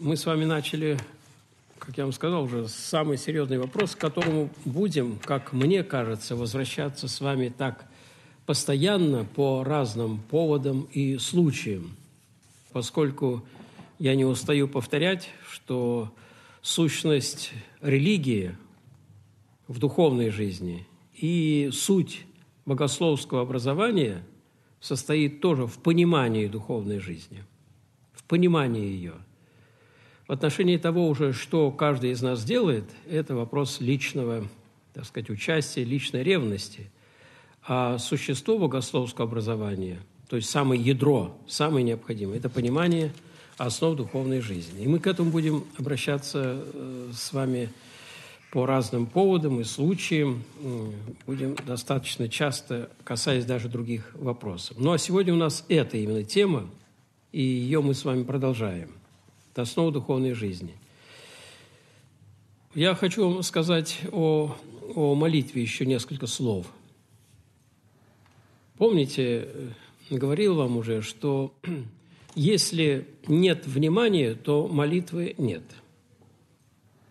мы с вами начали, как я вам сказал уже, самый серьезный вопрос, к которому будем, как мне кажется, возвращаться с вами так постоянно по разным поводам и случаям, поскольку я не устаю повторять, что сущность религии в духовной жизни и суть богословского образования состоит тоже в понимании духовной жизни, в понимании ее – в отношении того уже, что каждый из нас делает, это вопрос личного, так сказать, участия, личной ревности. А существо богословского образования, то есть самое ядро, самое необходимое, это понимание основ духовной жизни. И мы к этому будем обращаться э, с вами по разным поводам и случаям, будем достаточно часто касаясь даже других вопросов. Ну а сегодня у нас эта именно тема, и ее мы с вами продолжаем. Это основа духовной жизни. Я хочу вам сказать о, о молитве еще несколько слов. Помните, говорил вам уже, что если нет внимания, то молитвы нет.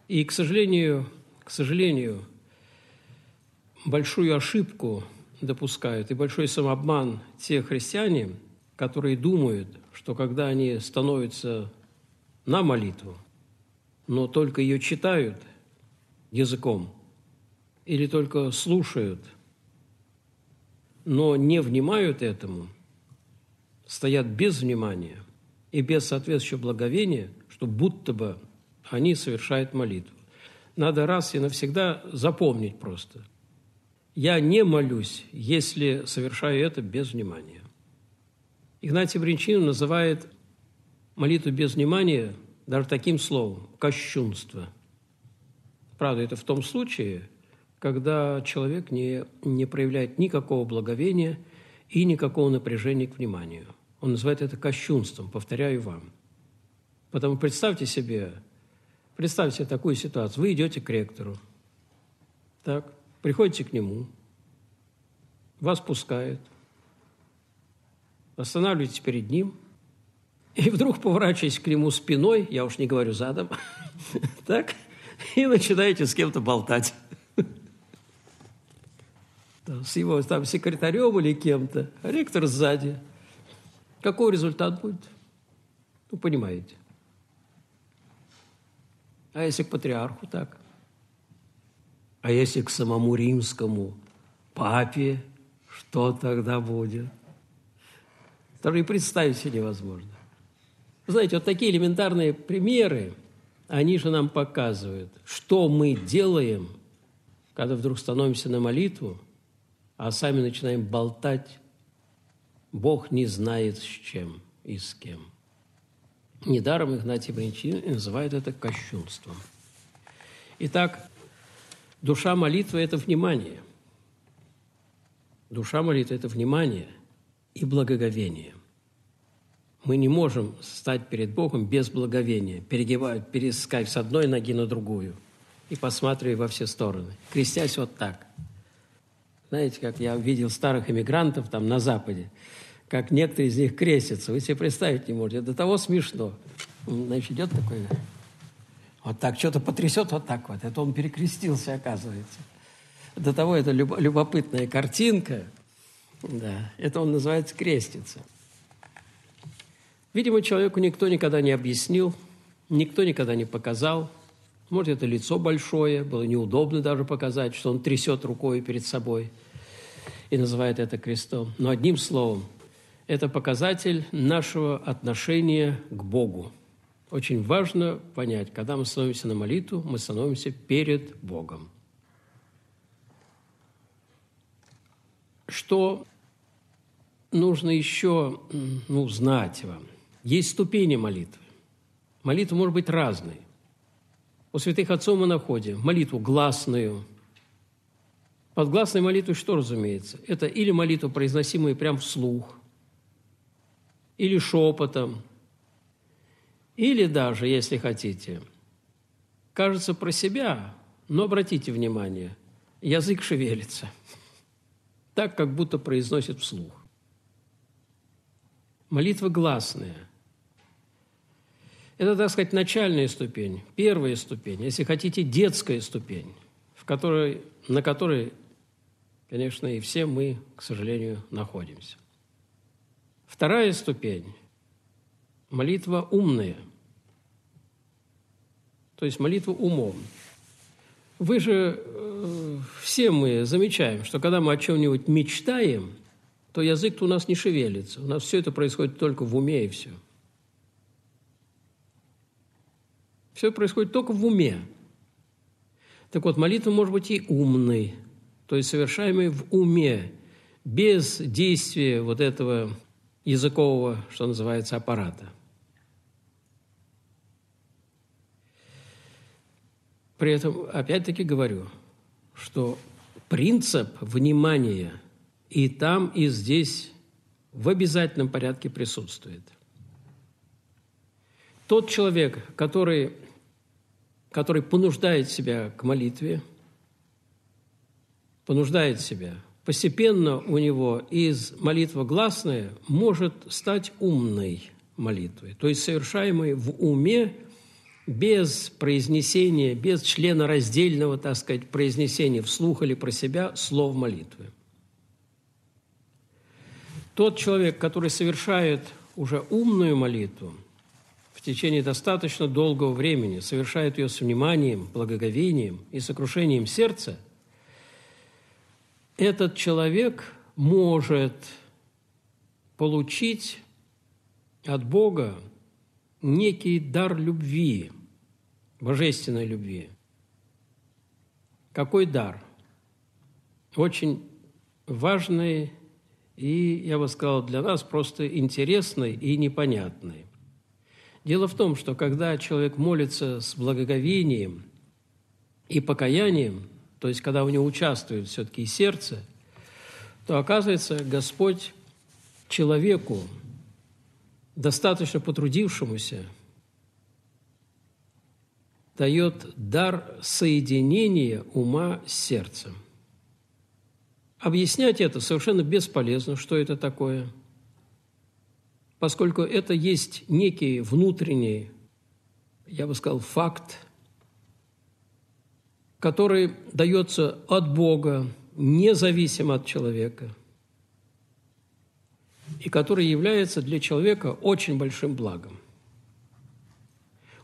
И, к сожалению, к сожалению, большую ошибку допускают и большой самообман те христиане, которые думают, что когда они становятся на молитву, но только ее читают языком или только слушают, но не внимают этому, стоят без внимания и без соответствующего благовения, что будто бы они совершают молитву. Надо раз и навсегда запомнить просто. Я не молюсь, если совершаю это без внимания. Игнатий Бринчин называет молитву без внимания даже таким словом – кощунство. Правда, это в том случае, когда человек не, не проявляет никакого благовения и никакого напряжения к вниманию. Он называет это кощунством, повторяю вам. Потому представьте себе, представьте себе такую ситуацию. Вы идете к ректору, так, приходите к нему, вас пускают, останавливаетесь перед ним – и вдруг поворачиваясь к нему спиной, я уж не говорю задом, так, и начинаете с кем-то болтать. С его там секретарем или кем-то, а ректор сзади. Какой результат будет? Ну, понимаете. А если к патриарху так? А если к самому римскому папе, что тогда будет? Даже и представить себе невозможно знаете, вот такие элементарные примеры, они же нам показывают, что мы делаем, когда вдруг становимся на молитву, а сами начинаем болтать, Бог не знает с чем и с кем. Недаром Игнатий типа Бринчин называет это кощунством. Итак, душа молитвы – это внимание. Душа молитвы – это внимание и благоговение – мы не можем стать перед Богом без благовения, перегибая, перескакивая с одной ноги на другую и посматривая во все стороны, крестясь вот так. Знаете, как я видел старых эмигрантов там на Западе, как некоторые из них крестятся. Вы себе представить не можете. До того смешно. Значит, идет такой, вот так, что-то потрясет вот так вот. Это он перекрестился, оказывается. До того это любопытная картинка. Да, это он называется крестится. Видимо, человеку никто никогда не объяснил, никто никогда не показал. Может, это лицо большое, было неудобно даже показать, что он трясет рукой перед собой и называет это крестом. Но одним словом, это показатель нашего отношения к Богу. Очень важно понять, когда мы становимся на молитву, мы становимся перед Богом. Что нужно еще ну, знать вам – есть ступени молитвы. Молитва может быть разной. У святых отцов мы находим молитву гласную. Под гласной молитвой что разумеется? Это или молитва, произносимая прям вслух, или шепотом, или даже, если хотите, кажется про себя, но обратите внимание, язык шевелится, так, как будто произносит вслух. Молитва гласная это, так сказать, начальная ступень, первая ступень, если хотите, детская ступень, в которой, на которой, конечно, и все мы, к сожалению, находимся. Вторая ступень – молитва умная, то есть молитва умом. Вы же, э, все мы замечаем, что когда мы о чем-нибудь мечтаем, то язык-то у нас не шевелится. У нас все это происходит только в уме и все – Все происходит только в уме. Так вот, молитва может быть и умной, то есть совершаемой в уме, без действия вот этого языкового, что называется, аппарата. При этом, опять-таки говорю, что принцип внимания и там, и здесь в обязательном порядке присутствует. Тот человек, который который понуждает себя к молитве, понуждает себя. Постепенно у него из молитвы гласная может стать умной молитвой, то есть совершаемой в уме без произнесения, без члена раздельного, так сказать, произнесения вслух или про себя слов молитвы. Тот человек, который совершает уже умную молитву – течение достаточно долгого времени совершает ее с вниманием, благоговением и сокрушением сердца, этот человек может получить от Бога некий дар любви, божественной любви. Какой дар? Очень важный и, я бы сказал, для нас просто интересный и непонятный. Дело в том, что когда человек молится с благоговением и покаянием, то есть когда у него участвует все-таки сердце, то оказывается, Господь человеку, достаточно потрудившемуся, дает дар соединения ума с сердцем. Объяснять это совершенно бесполезно, что это такое – поскольку это есть некий внутренний, я бы сказал, факт, который дается от Бога, независимо от человека, и который является для человека очень большим благом.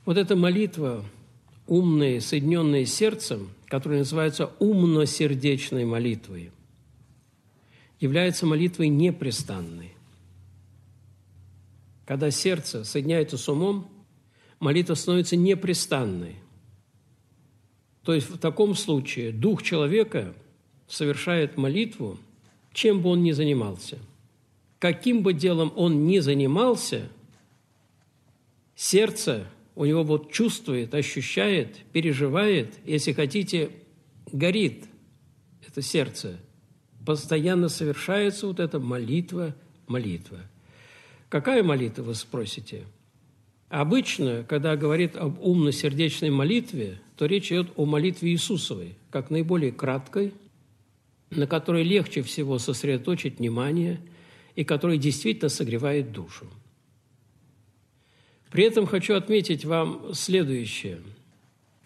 Вот эта молитва, умные, соединенные сердцем, которая называется умно-сердечной молитвой, является молитвой непрестанной – когда сердце соединяется с умом, молитва становится непрестанной. То есть в таком случае дух человека совершает молитву, чем бы он ни занимался. Каким бы делом он ни занимался, сердце у него вот чувствует, ощущает, переживает, если хотите, горит это сердце. Постоянно совершается вот эта молитва, молитва – Какая молитва, вы спросите? Обычно, когда говорит об умно-сердечной молитве, то речь идет о молитве Иисусовой, как наиболее краткой, на которой легче всего сосредоточить внимание и которая действительно согревает душу. При этом хочу отметить вам следующее,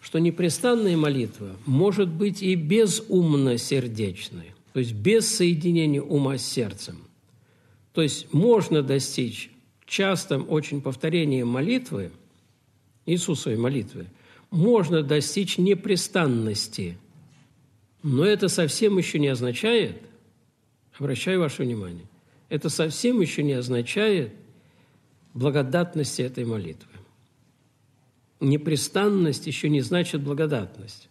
что непрестанная молитва может быть и безумно-сердечной, то есть без соединения ума с сердцем. То есть можно достичь частым очень повторением молитвы, Иисусовой молитвы, можно достичь непрестанности. Но это совсем еще не означает, обращаю ваше внимание, это совсем еще не означает благодатности этой молитвы. Непрестанность еще не значит благодатность.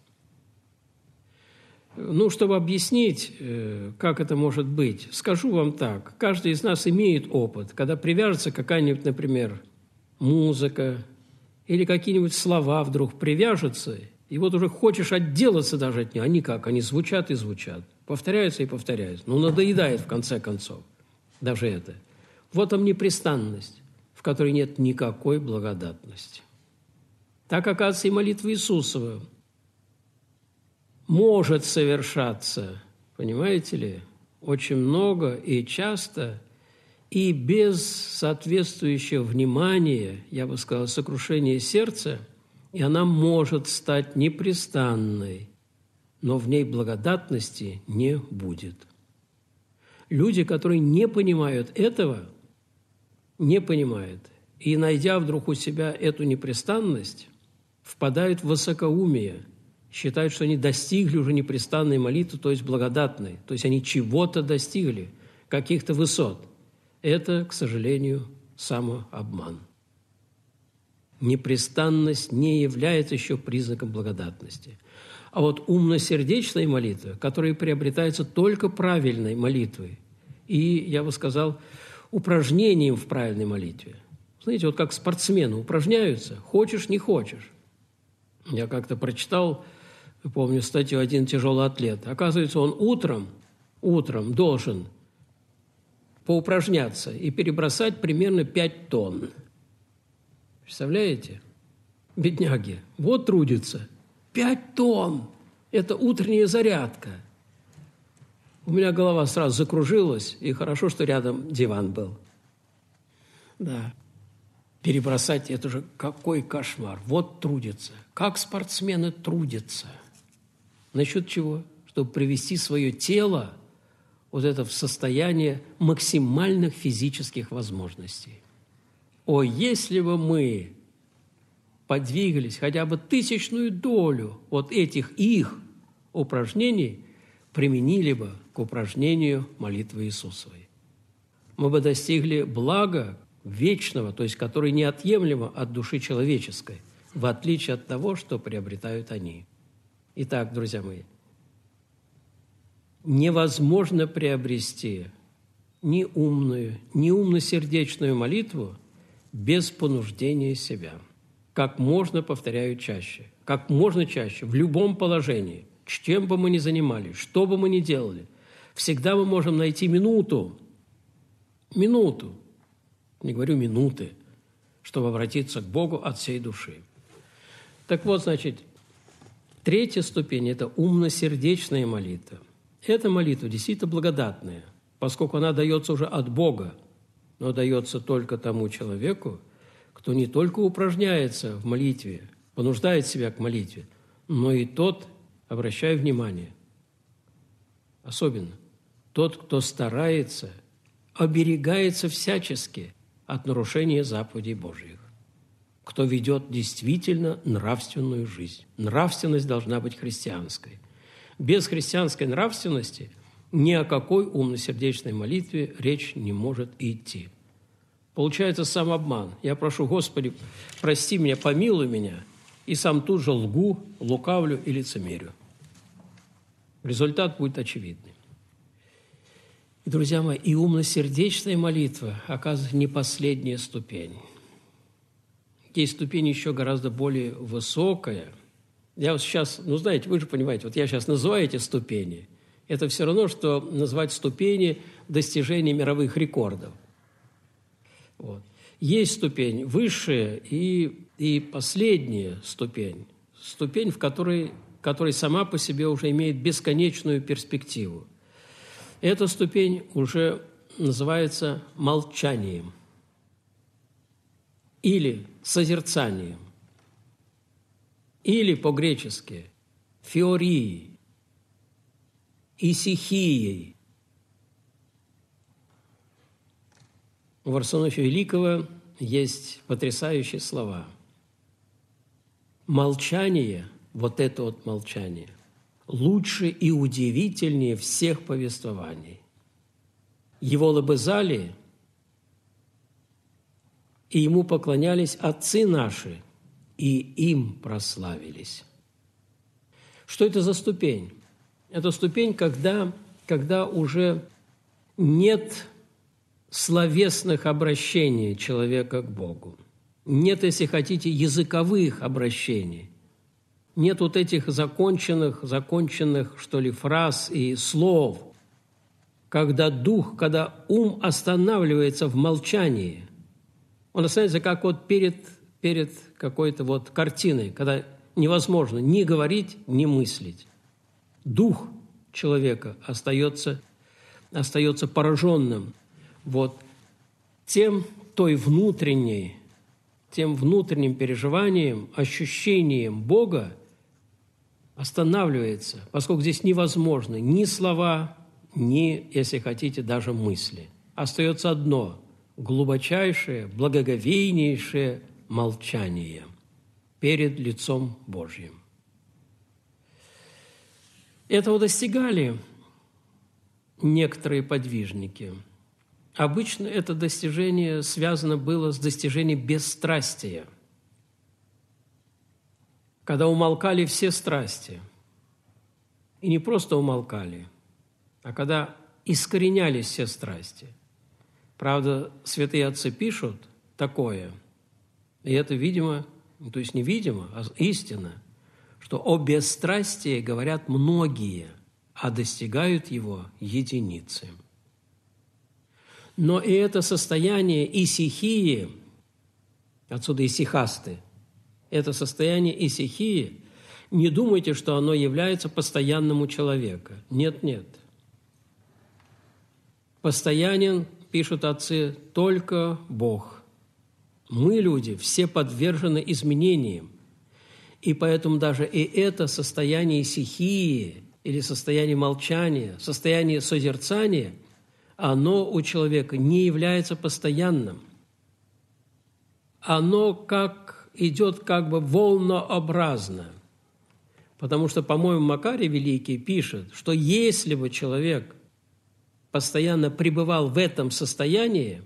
Ну, чтобы объяснить, э, как это может быть, скажу вам так. Каждый из нас имеет опыт, когда привяжется какая-нибудь, например, музыка или какие-нибудь слова вдруг привяжутся, и вот уже хочешь отделаться даже от них, а никак, они звучат и звучат, повторяются и повторяются. но ну, надоедает в конце концов даже это. Вот там непрестанность, в которой нет никакой благодатности. Так, оказывается, и молитва Иисусова – может совершаться, понимаете ли, очень много и часто, и без соответствующего внимания, я бы сказал, сокрушения сердца, и она может стать непрестанной, но в ней благодатности не будет. Люди, которые не понимают этого, не понимают, и, найдя вдруг у себя эту непрестанность, впадают в высокоумие – считают, что они достигли уже непрестанной молитвы, то есть благодатной. То есть они чего-то достигли, каких-то высот. Это, к сожалению, самообман. Непрестанность не является еще признаком благодатности. А вот умно-сердечная молитва, которая приобретается только правильной молитвой и, я бы сказал, упражнением в правильной молитве. Знаете, вот как спортсмены упражняются, хочешь, не хочешь. Я как-то прочитал помню статью «Один тяжелый атлет». Оказывается, он утром, утром должен поупражняться и перебросать примерно 5 тонн. Представляете? Бедняги, вот трудится. 5 тонн! Это утренняя зарядка. У меня голова сразу закружилась, и хорошо, что рядом диван был. Да. Перебросать – это же какой кошмар. Вот трудится. Как спортсмены трудятся – Насчет чего? Чтобы привести свое тело вот это в состояние максимальных физических возможностей. О, если бы мы подвигались хотя бы тысячную долю вот этих их упражнений, применили бы к упражнению молитвы Иисусовой. Мы бы достигли блага вечного, то есть которое неотъемлемо от души человеческой, в отличие от того, что приобретают они. Итак, друзья мои, невозможно приобрести ни умную, ни умно-сердечную молитву без понуждения себя. Как можно, повторяю, чаще. Как можно чаще, в любом положении, чем бы мы ни занимались, что бы мы ни делали, всегда мы можем найти минуту, минуту, не говорю минуты, чтобы обратиться к Богу от всей души. Так вот, значит, Третья ступень – это умно-сердечная молитва. Эта молитва действительно благодатная, поскольку она дается уже от Бога, но дается только тому человеку, кто не только упражняется в молитве, понуждает себя к молитве, но и тот, обращая внимание, особенно тот, кто старается, оберегается всячески от нарушения заповедей Божьих кто ведет действительно нравственную жизнь. Нравственность должна быть христианской. Без христианской нравственности ни о какой умно-сердечной молитве речь не может идти. Получается самообман. Я прошу, Господи, прости меня, помилуй меня, и сам тут же лгу, лукавлю и лицемерю. Результат будет очевидный. И, друзья мои, и умно-сердечная молитва оказывается не последняя ступень есть ступень еще гораздо более высокая. Я вот сейчас, ну знаете, вы же понимаете, вот я сейчас называю эти ступени. Это все равно, что назвать ступени достижения мировых рекордов. Вот. Есть ступень высшая и, и последняя ступень. Ступень, в которой, которой сама по себе уже имеет бесконечную перспективу. Эта ступень уже называется молчанием или созерцанием, или по-гречески фиорией, исихией. У Варсонофия Великого есть потрясающие слова. Молчание, вот это вот молчание, лучше и удивительнее всех повествований. Его лобызали – и ему поклонялись отцы наши, и им прославились». Что это за ступень? Это ступень, когда, когда уже нет словесных обращений человека к Богу. Нет, если хотите, языковых обращений. Нет вот этих законченных, законченных, что ли, фраз и слов, когда дух, когда ум останавливается в молчании, он остается как вот перед, перед какой-то вот картиной, когда невозможно ни говорить, ни мыслить. Дух человека остается, остается пораженным вот тем, той внутренней, тем внутренним переживанием, ощущением Бога останавливается, поскольку здесь невозможно ни слова, ни, если хотите, даже мысли. Остается одно глубочайшее, благоговейнейшее молчание перед лицом Божьим. Этого достигали некоторые подвижники. Обычно это достижение связано было с достижением бесстрастия, когда умолкали все страсти. И не просто умолкали, а когда искоренялись все страсти – Правда, святые отцы пишут такое, и это, видимо, ну, то есть невидимо, а истина, что о бесстрастии говорят многие, а достигают его единицы. Но и это состояние исихии, отсюда исихасты, это состояние исихии, не думайте, что оно является постоянным у человека. Нет, нет. Постоянен пишут отцы, только Бог. Мы, люди, все подвержены изменениям. И поэтому даже и это состояние сихии или состояние молчания, состояние созерцания, оно у человека не является постоянным. Оно как идет как бы волнообразно. Потому что, по-моему, Макарий Великий пишет, что если бы человек постоянно пребывал в этом состоянии,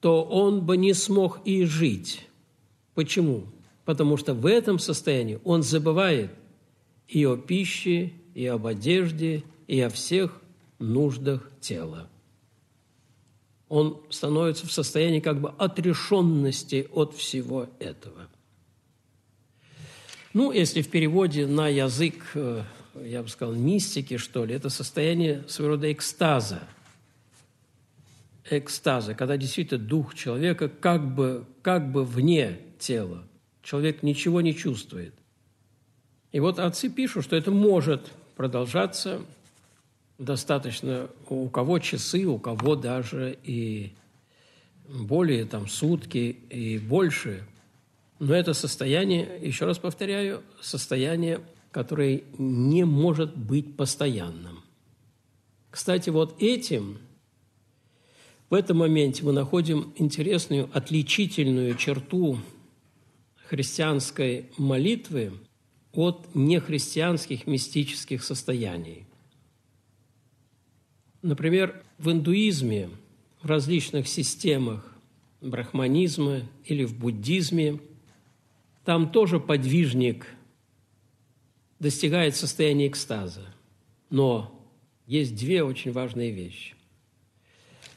то он бы не смог и жить. Почему? Потому что в этом состоянии он забывает и о пище, и об одежде, и о всех нуждах тела. Он становится в состоянии как бы отрешенности от всего этого. Ну, если в переводе на язык э, я бы сказал, мистики, что ли, это состояние своего рода экстаза. Экстаза, когда действительно дух человека как бы, как бы вне тела. Человек ничего не чувствует. И вот отцы пишут, что это может продолжаться достаточно у кого часы, у кого даже и более там сутки и больше. Но это состояние, еще раз повторяю, состояние который не может быть постоянным. Кстати, вот этим в этом моменте мы находим интересную отличительную черту христианской молитвы от нехристианских мистических состояний. Например, в индуизме, в различных системах брахманизма или в буддизме, там тоже подвижник – достигает состояния экстаза. Но есть две очень важные вещи.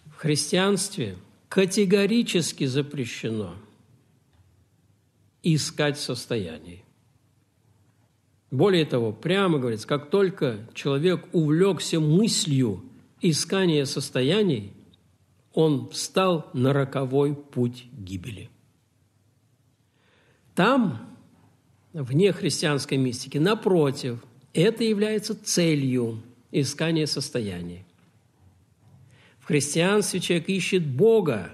В христианстве категорически запрещено искать состояний. Более того, прямо говорится, как только человек увлекся мыслью искания состояний, он встал на роковой путь гибели. Там вне христианской мистики. Напротив, это является целью искания состояния. В христианстве человек ищет Бога,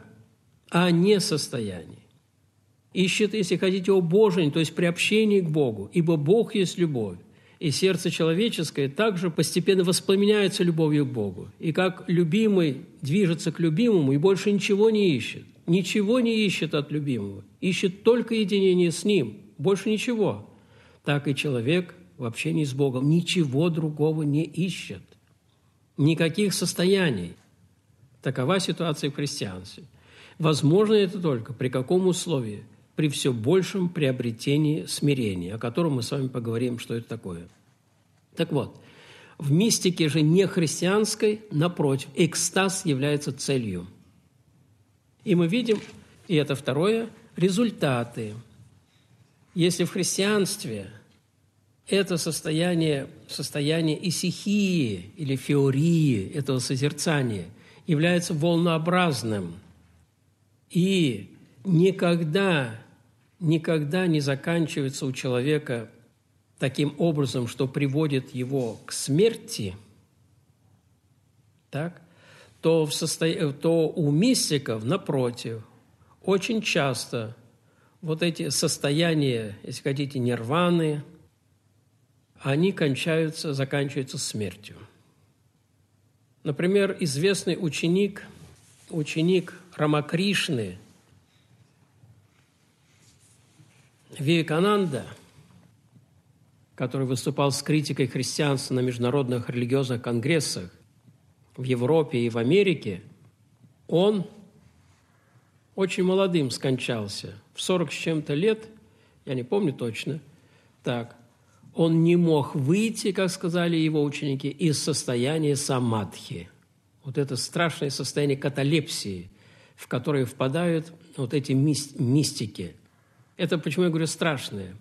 а не состояние. Ищет, если хотите, о то есть приобщение к Богу, ибо Бог есть любовь. И сердце человеческое также постепенно воспламеняется любовью к Богу. И как любимый движется к любимому и больше ничего не ищет. Ничего не ищет от любимого. Ищет только единение с Ним – больше ничего. Так и человек в общении с Богом ничего другого не ищет, никаких состояний. Такова ситуация в христианстве. Возможно это только при каком условии? При все большем приобретении смирения, о котором мы с вами поговорим, что это такое. Так вот, в мистике же не христианской, напротив, экстаз является целью. И мы видим, и это второе, результаты – если в христианстве это состояние, состояние исихии или феории, этого созерцания, является волнообразным и никогда, никогда не заканчивается у человека таким образом, что приводит его к смерти, так, то, в состо... то у мистиков, напротив, очень часто – вот эти состояния, если хотите, нирваны, они кончаются, заканчиваются смертью. Например, известный ученик, ученик Рамакришны, Вивекананда, который выступал с критикой христианства на международных религиозных конгрессах в Европе и в Америке, он – очень молодым скончался, в 40 с чем-то лет, я не помню точно, так, он не мог выйти, как сказали его ученики, из состояния самадхи. Вот это страшное состояние каталепсии, в которое впадают вот эти мистики. Это почему я говорю страшное.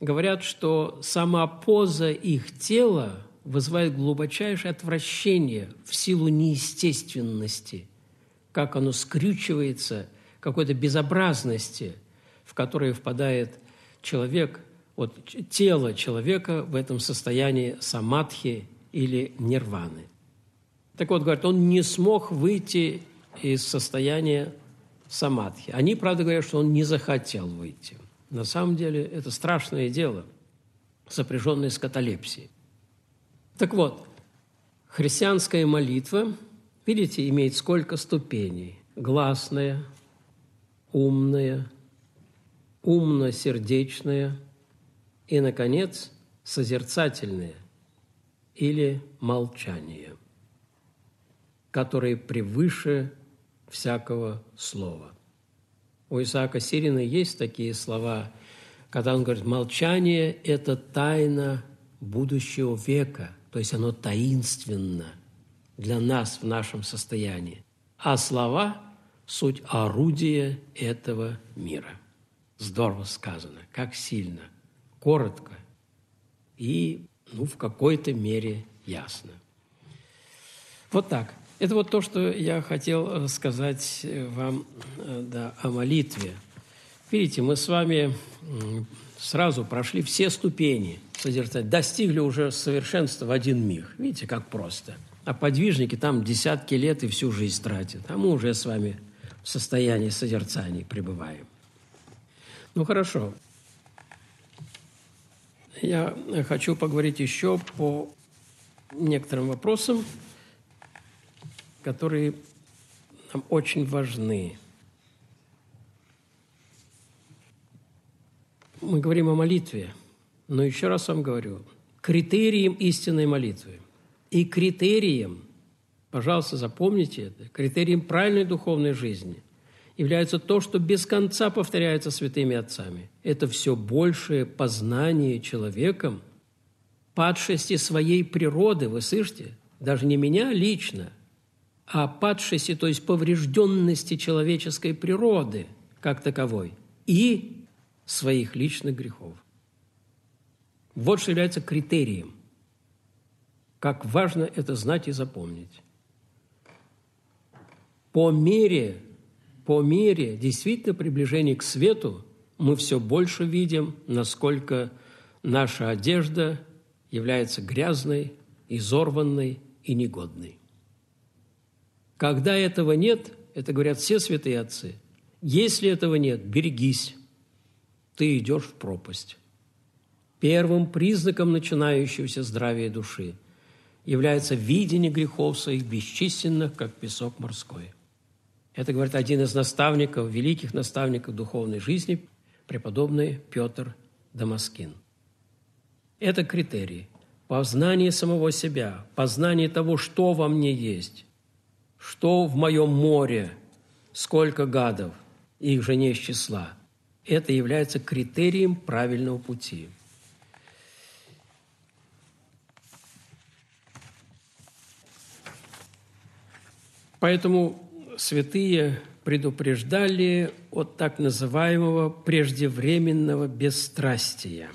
Говорят, что сама поза их тела вызывает глубочайшее отвращение в силу неестественности, как оно скрючивается – какой-то безобразности, в которые впадает человек, вот тело человека в этом состоянии самадхи или нирваны. Так вот, говорят, он не смог выйти из состояния самадхи. Они, правда, говорят, что он не захотел выйти. На самом деле это страшное дело, сопряженное с каталепсией. Так вот, христианская молитва, видите, имеет сколько ступеней? Гласная, умное, умно-сердечное и, наконец, созерцательное или молчание, которые превыше всякого слова. У Исаака Сирина есть такие слова, когда он говорит, молчание – это тайна будущего века, то есть оно таинственно для нас в нашем состоянии. А слова суть орудия этого мира. Здорово сказано, как сильно, коротко и, ну, в какой-то мере ясно. Вот так. Это вот то, что я хотел э, сказать э, вам э, да, о молитве. Видите, мы с вами сразу прошли все ступени созерцать, достигли уже совершенства в один миг. Видите, как просто. А подвижники там десятки лет и всю жизнь тратят. А мы уже с вами в состоянии созерцания пребываем. Ну хорошо. Я хочу поговорить еще по некоторым вопросам, которые нам очень важны. Мы говорим о молитве, но еще раз вам говорю, критерием истинной молитвы и критерием – Пожалуйста, запомните это. Критерием правильной духовной жизни является то, что без конца повторяется святыми отцами. Это все большее познание человеком падшести своей природы, вы слышите? Даже не меня лично, а падшести, то есть поврежденности человеческой природы как таковой и своих личных грехов. Вот что является критерием. Как важно это знать и запомнить по мере, по мере действительно приближения к свету мы все больше видим, насколько наша одежда является грязной, изорванной и негодной. Когда этого нет, это говорят все святые отцы, если этого нет, берегись, ты идешь в пропасть. Первым признаком начинающегося здравия души является видение грехов своих бесчисленных, как песок морской – это говорит один из наставников, великих наставников духовной жизни, преподобный Петр Дамаскин. Это критерий. познания самого себя, познание того, что во мне есть, что в моем море, сколько гадов, их же не из числа. Это является критерием правильного пути. Поэтому святые предупреждали от так называемого преждевременного бесстрастия.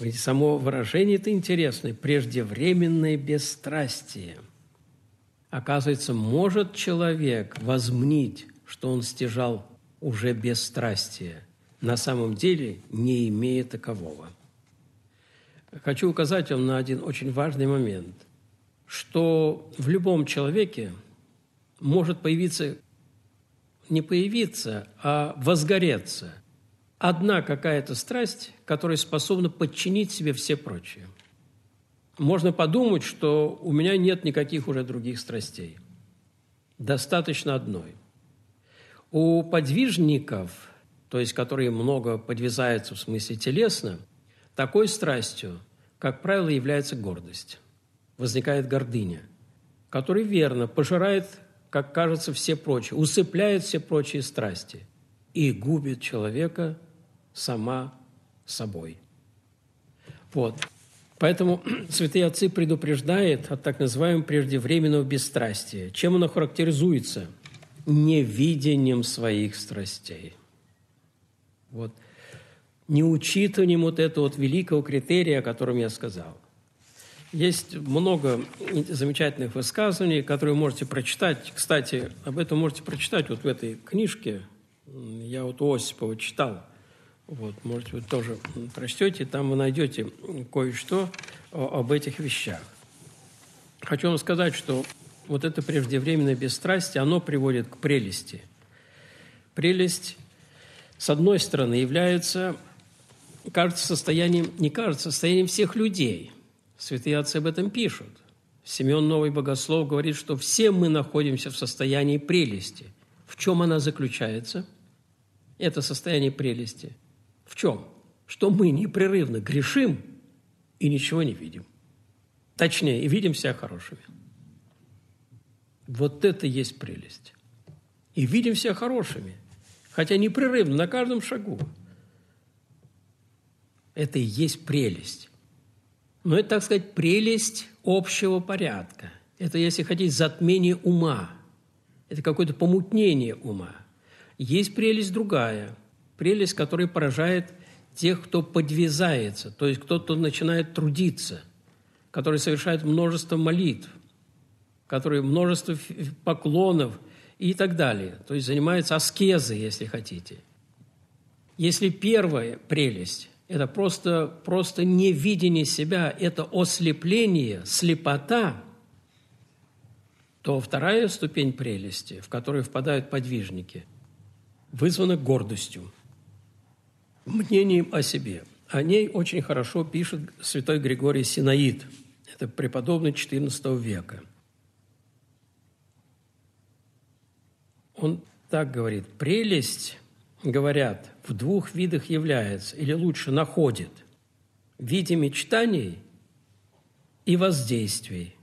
Ведь само выражение это интересное – преждевременное бесстрастие. Оказывается, может человек возмнить, что он стяжал уже бесстрастие. На самом деле не имея такового. Хочу указать вам на один очень важный момент, что в любом человеке – может появиться, не появиться, а возгореться одна какая-то страсть, которая способна подчинить себе все прочие. Можно подумать, что у меня нет никаких уже других страстей. Достаточно одной. У подвижников, то есть которые много подвизаются в смысле телесно, такой страстью, как правило, является гордость. Возникает гордыня, которая верно пожирает как кажется, все прочие, усыпляет все прочие страсти и губит человека сама собой. Вот. Поэтому святые отцы предупреждают от так называемого преждевременного бесстрастия. Чем оно характеризуется? Невидением своих страстей. Вот. Неучитыванием вот этого вот великого критерия, о котором я сказал. Есть много замечательных высказываний, которые можете прочитать. Кстати, об этом можете прочитать вот в этой книжке. Я вот у Осипова читал. Вот, может, вы тоже прочтете, там вы найдете кое-что а, об этих вещах. Хочу вам сказать, что вот это преждевременное бесстрастие, оно приводит к прелести. Прелесть, с одной стороны, является, кажется, состоянием, не кажется, состоянием всех людей – Святые отцы об этом пишут. Семен Новый Богослов говорит, что все мы находимся в состоянии прелести. В чем она заключается? Это состояние прелести. В чем? Что мы непрерывно грешим и ничего не видим. Точнее, и видим себя хорошими. Вот это есть прелесть. И видим себя хорошими, хотя непрерывно, на каждом шагу. Это и есть прелесть. Но ну, это, так сказать, прелесть общего порядка. Это, если хотите, затмение ума. Это какое-то помутнение ума. Есть прелесть другая. Прелесть, которая поражает тех, кто подвязается, то есть кто-то начинает трудиться, который совершает множество молитв, который множество поклонов и так далее. То есть занимается аскезой, если хотите. Если первая прелесть это просто, просто невидение себя, это ослепление, слепота, то вторая ступень прелести, в которую впадают подвижники, вызвана гордостью, мнением о себе. О ней очень хорошо пишет святой Григорий Синаид, это преподобный XIV века. Он так говорит, прелесть, говорят – в двух видах является, или лучше находит, в виде мечтаний и воздействий,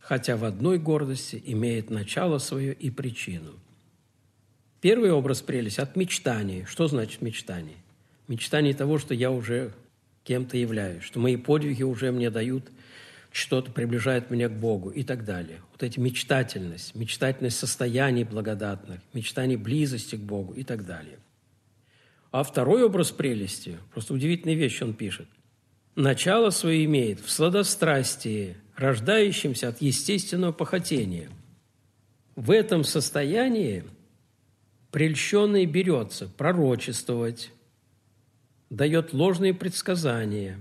хотя в одной гордости имеет начало свое и причину. Первый образ прелесть от мечтаний. Что значит мечтаний? Мечтание того, что я уже кем-то являюсь, что мои подвиги уже мне дают что-то приближает меня к Богу и так далее. Вот эти мечтательность, мечтательность состояний благодатных, мечтание близости к Богу и так далее. А второй образ прелести, просто удивительная вещь он пишет. Начало свое имеет в сладострастии, рождающемся от естественного похотения. В этом состоянии прельщенный берется пророчествовать, дает ложные предсказания.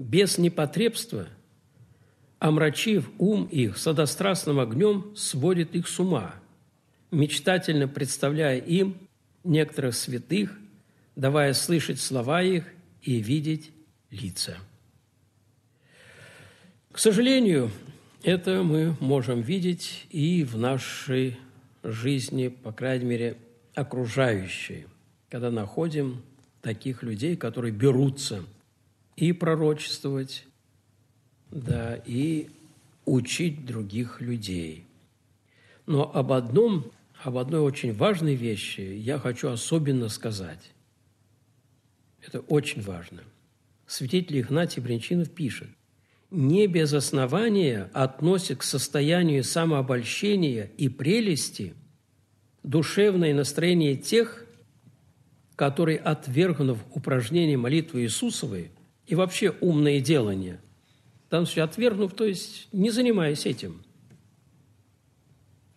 Без непотребства, омрачив ум их сладострастным огнем, сводит их с ума, мечтательно представляя им некоторых святых, давая слышать слова их и видеть лица. К сожалению, это мы можем видеть и в нашей жизни, по крайней мере, окружающей, когда находим таких людей, которые берутся и пророчествовать, да, и учить других людей. Но об одном об а одной очень важной вещи я хочу особенно сказать. Это очень важно. Святитель Игнатий Бринчинов пишет, «Не без основания относит к состоянию самообольщения и прелести душевное настроение тех, которые, отвергнув упражнение молитвы Иисусовой и вообще умные делания, там все отвергнув, то есть не занимаясь этим –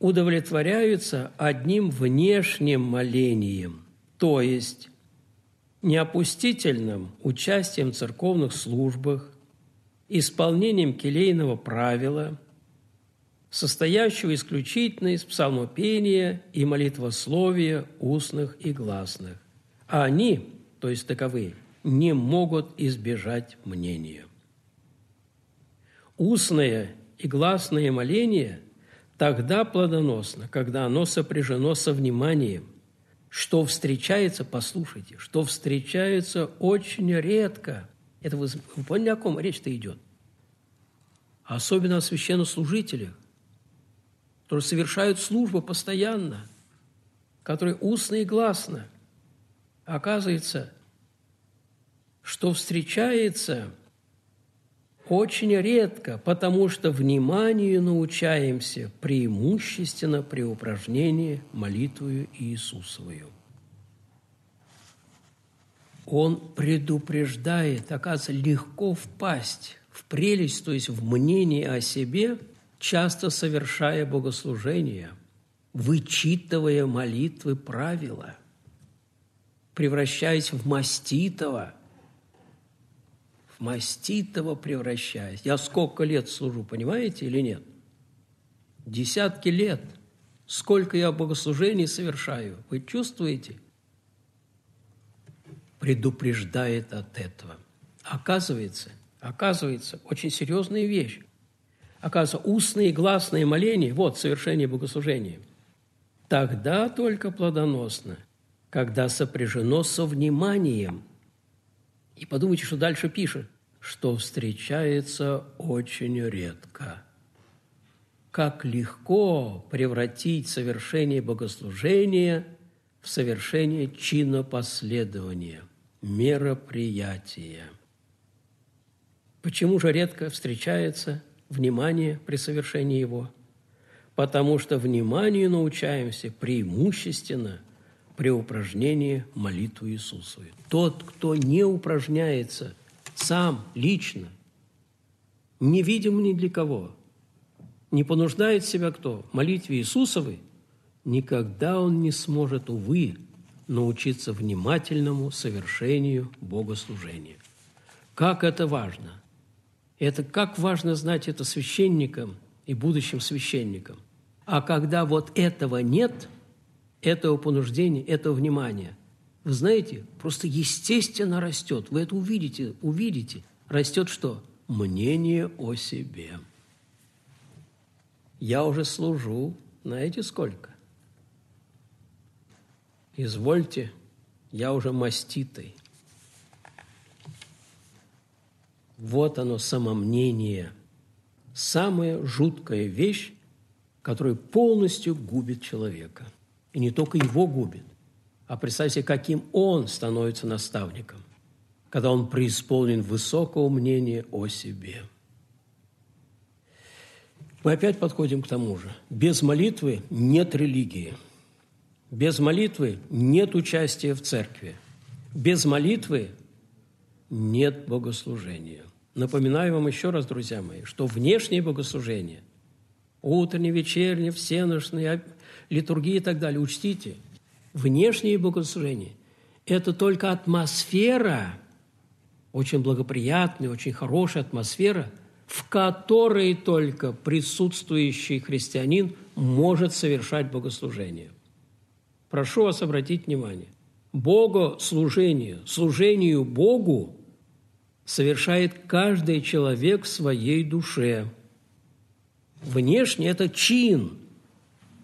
удовлетворяются одним внешним молением, то есть неопустительным участием в церковных службах, исполнением келейного правила, состоящего исключительно из псалмопения и молитвословия устных и гласных. А они, то есть таковые, не могут избежать мнения. Устное и гласное моление тогда плодоносно, когда оно сопряжено со вниманием. Что встречается, послушайте, что встречается очень редко. Это вы, вы поняли, о ком речь-то идет? Особенно о священнослужителях, которые совершают службу постоянно, которые устно и гласно. Оказывается, что встречается – очень редко, потому что вниманию научаемся преимущественно при упражнении молитвою Иисусовую. Он предупреждает, оказывается, легко впасть в прелесть, то есть в мнение о себе, часто совершая богослужение, вычитывая молитвы правила, превращаясь в маститого – в маститого превращаясь. Я сколько лет служу, понимаете или нет? Десятки лет. Сколько я богослужений совершаю, вы чувствуете? Предупреждает от этого. Оказывается, оказывается, очень серьезная вещь. Оказывается, устные и гласные моления, вот совершение богослужения, тогда только плодоносно, когда сопряжено со вниманием – и подумайте, что дальше пишет, что встречается очень редко. Как легко превратить совершение богослужения в совершение чина последования, мероприятия. Почему же редко встречается внимание при совершении его? Потому что вниманию научаемся преимущественно – при упражнении молитву Иисусовой. Тот, кто не упражняется сам, лично, не ни для кого, не понуждает себя кто молитве Иисусовой, никогда он не сможет, увы, научиться внимательному совершению богослужения. Как это важно! Это как важно знать это священникам и будущим священникам. А когда вот этого нет – этого понуждения, этого внимания, вы знаете, просто естественно растет. Вы это увидите, увидите. Растет что? Мнение о себе. Я уже служу, знаете сколько? Извольте, я уже маститый. Вот оно, самомнение. Самая жуткая вещь, которая полностью губит человека – и не только его губит, а представьте, каким он становится наставником, когда он преисполнен высокого мнения о себе. Мы опять подходим к тому же. Без молитвы нет религии. Без молитвы нет участия в церкви. Без молитвы нет богослужения. Напоминаю вам еще раз, друзья мои, что внешнее богослужение – утренний, вечерний, всеношный, литургии и так далее. Учтите, Внешние богослужения – это только атмосфера, очень благоприятная, очень хорошая атмосфера, в которой только присутствующий христианин может совершать богослужение. Прошу вас обратить внимание. Богослужение, служению Богу совершает каждый человек в своей душе. Внешне это чин –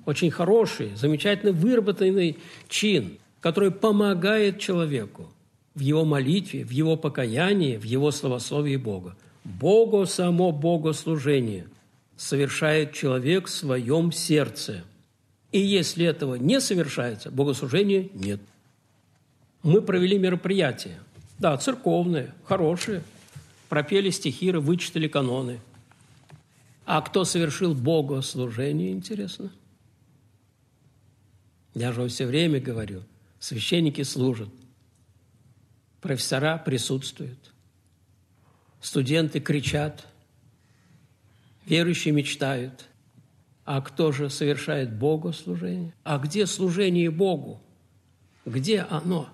очень хороший, замечательно выработанный чин, который помогает человеку в его молитве, в его покаянии, в его словословии Бога. Богу само богослужение совершает человек в своем сердце. И если этого не совершается, богослужения нет. Мы провели мероприятие. Да, церковные, хорошие. Пропели стихиры, вычитали каноны. А кто совершил богослужение, интересно – я же все время говорю, священники служат, профессора присутствуют, студенты кричат, верующие мечтают. А кто же совершает Богу служение? А где служение Богу? Где оно?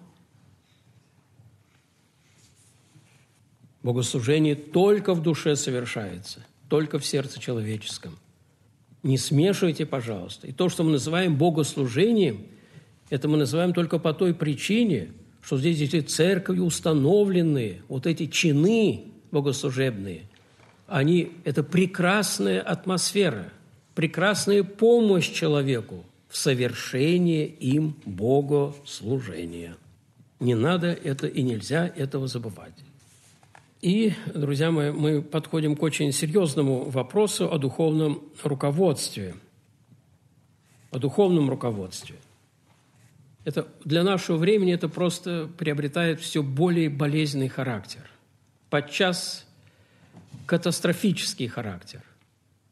Богослужение только в душе совершается, только в сердце человеческом – не смешивайте, пожалуйста. И то, что мы называем богослужением, это мы называем только по той причине, что здесь эти церкви установленные вот эти чины богослужебные, они – это прекрасная атмосфера, прекрасная помощь человеку в совершении им богослужения. Не надо это и нельзя этого забывать. И, друзья мои, мы подходим к очень серьезному вопросу о духовном руководстве. О духовном руководстве. Это, для нашего времени это просто приобретает все более болезненный характер. Подчас катастрофический характер.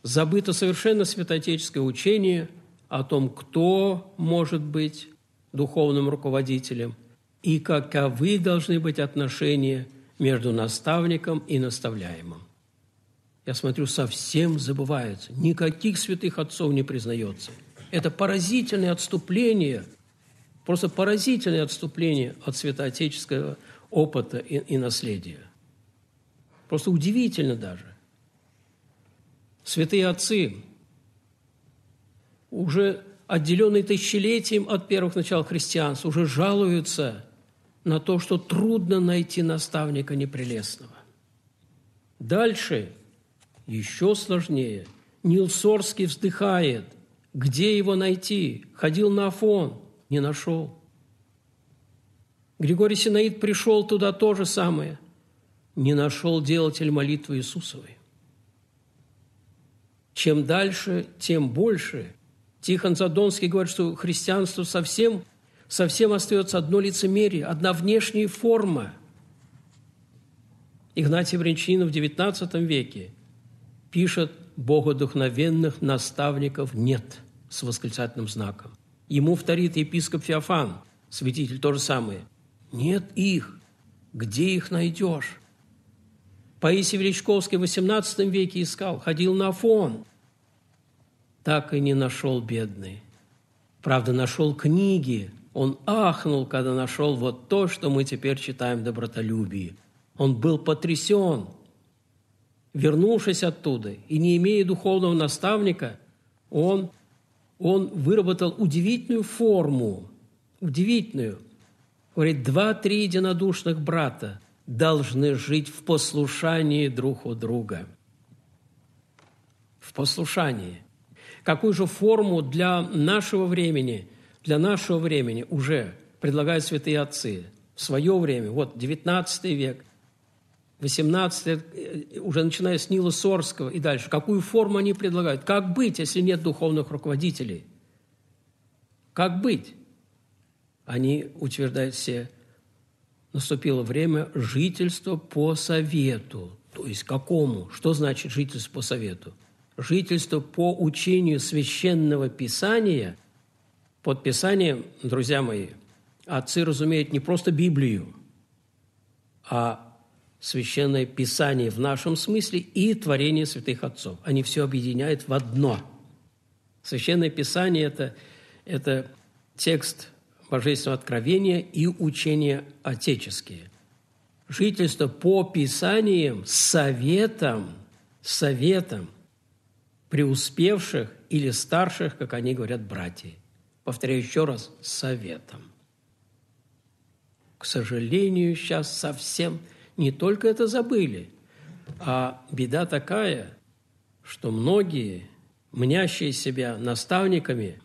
Забыто совершенно святоотеческое учение о том, кто может быть духовным руководителем и каковы должны быть отношения – между наставником и наставляемым. Я смотрю, совсем забывается. Никаких святых отцов не признается. Это поразительное отступление, просто поразительное отступление от святоотеческого опыта и, и наследия. Просто удивительно даже. Святые отцы, уже отделенные тысячелетием от первых начал христианства, уже жалуются – на то, что трудно найти наставника непрелестного. Дальше еще сложнее. Нил Сорский вздыхает. Где его найти? Ходил на Афон, не нашел. Григорий Синаид пришел туда то же самое. Не нашел делатель молитвы Иисусовой. Чем дальше, тем больше. Тихон Задонский говорит, что христианство совсем совсем остается одно лицемерие, одна внешняя форма. Игнатий Брянчанинов в XIX веке пишет, «Богодухновенных наставников нет» с восклицательным знаком. Ему вторит епископ Феофан, святитель то же самое. «Нет их, где их найдешь?» Паисий Величковский в XVIII веке искал, ходил на Афон. Так и не нашел бедный. Правда, нашел книги он ахнул, когда нашел вот то, что мы теперь читаем в «Добротолюбии». Он был потрясен. Вернувшись оттуда и не имея духовного наставника, он, он выработал удивительную форму, удивительную. Говорит, два-три единодушных брата должны жить в послушании друг у друга. В послушании. Какую же форму для нашего времени – для нашего времени уже предлагают святые отцы. В свое время, вот 19 век, 18 лет, э, уже начиная с Нила Сорского и дальше, какую форму они предлагают? Как быть, если нет духовных руководителей? Как быть? Они утверждают все, наступило время жительства по совету. То есть какому? Что значит жительство по совету? Жительство по учению священного писания – под Писанием, друзья мои, отцы разумеют не просто Библию, а Священное Писание в нашем смысле и творение святых отцов. Они все объединяют в одно. Священное Писание – это, это текст Божественного Откровения и учения отеческие. Жительство по Писаниям советом, советом преуспевших или старших, как они говорят, братьев повторяю еще раз, советом. К сожалению, сейчас совсем не только это забыли, а беда такая, что многие, мнящие себя наставниками,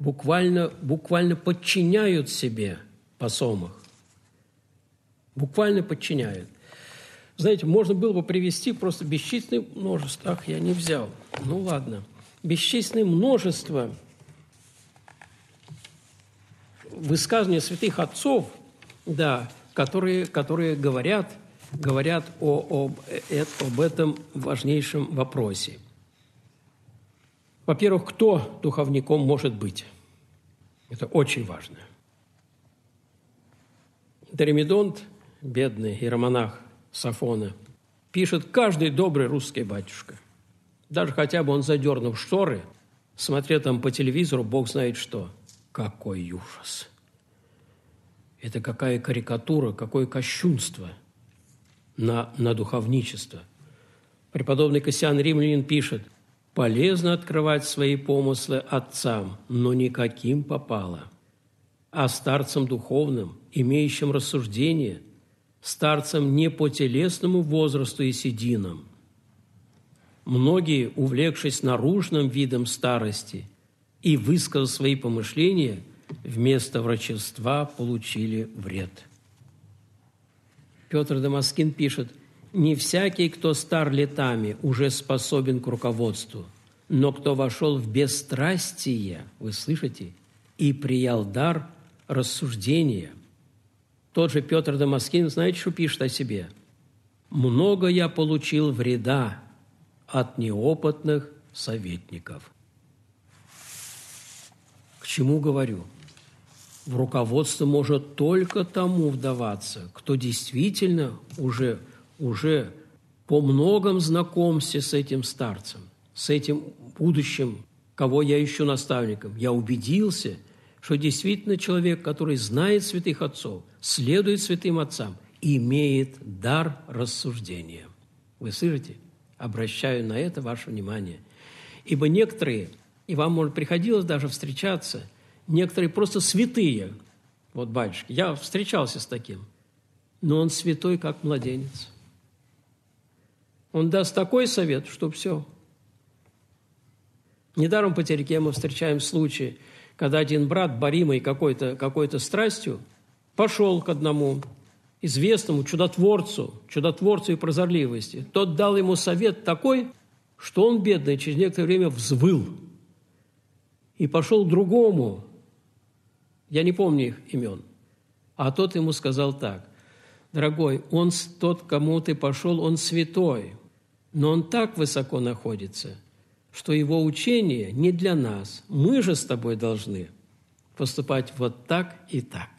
буквально, буквально подчиняют себе посомах. Буквально подчиняют. Знаете, можно было бы привести просто бесчисленное множество. Ах, я не взял. Ну ладно. Бесчисленное множество высказывания святых отцов, да, которые, которые говорят, говорят о, об, э, об этом важнейшем вопросе. Во-первых, кто духовником может быть? Это очень важно. Дремедонт, бедный иеромонах Сафона, пишет каждый добрый русский батюшка. Даже хотя бы он задернул шторы, смотрел там по телевизору, бог знает что – какой ужас! Это какая карикатура, какое кощунство на, на духовничество. Преподобный Кассиан Римлянин пишет, «Полезно открывать свои помыслы отцам, но никаким попало, а старцам духовным, имеющим рассуждение, старцам не по телесному возрасту и сединам. Многие, увлекшись наружным видом старости – и, высказал свои помышления, вместо врачества получили вред. Петр Дамаскин пишет, «Не всякий, кто стар летами, уже способен к руководству, но кто вошел в бесстрастие, вы слышите, и приял дар рассуждения». Тот же Петр Дамаскин, знаете, что пишет о себе? «Много я получил вреда от неопытных советников» чему говорю? В руководство может только тому вдаваться, кто действительно уже, уже по многом знакомся с этим старцем, с этим будущим, кого я ищу наставником. Я убедился, что действительно человек, который знает святых отцов, следует святым отцам, имеет дар рассуждения. Вы слышите? Обращаю на это ваше внимание. Ибо некоторые – и вам, может, приходилось даже встречаться, некоторые просто святые, вот батюшки, я встречался с таким, но он святой, как младенец. Он даст такой совет, что все. Недаром по Тереке мы встречаем случаи, когда один брат, боримый какой-то какой страстью, пошел к одному известному чудотворцу, чудотворцу и прозорливости. Тот дал ему совет такой, что он, бедный, через некоторое время взвыл – и пошел другому, я не помню их имен, а тот ему сказал так, «Дорогой, он тот, кому ты пошел, он святой, но он так высоко находится, что его учение не для нас. Мы же с тобой должны поступать вот так и так».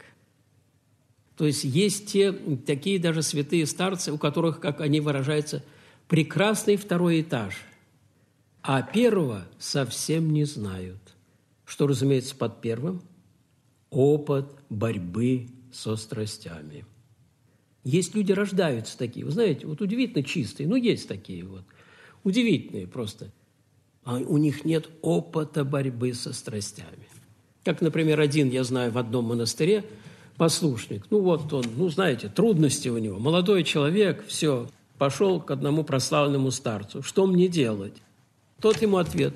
То есть есть те, такие даже святые старцы, у которых, как они выражаются, прекрасный второй этаж, а первого совсем не знают что, разумеется, под первым – опыт борьбы со страстями. Есть люди, рождаются такие, вы знаете, вот удивительно чистые, ну, есть такие вот, удивительные просто. А у них нет опыта борьбы со страстями. Как, например, один, я знаю, в одном монастыре, послушник, ну, вот он, ну, знаете, трудности у него, молодой человек, все, пошел к одному прославленному старцу, что мне делать? Тот ему ответ,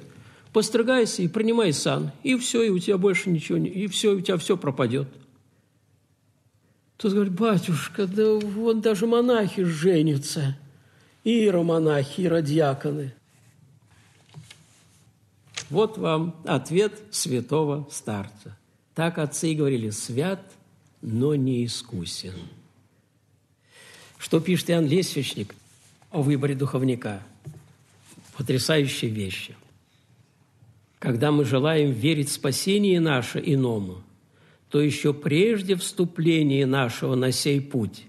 Постригайся и принимай сан. И все, и у тебя больше ничего не... И все, и у тебя все пропадет. Тот говорит, батюшка, да вон даже монахи женятся. Иеромонахи, иродьяконы. Вот вам ответ святого старца. Так отцы и говорили, свят, но не искусен. Что пишет Иоанн Лесвичник о выборе духовника? Потрясающие вещи – когда мы желаем верить в спасение наше иному, то еще прежде вступления нашего на сей путь,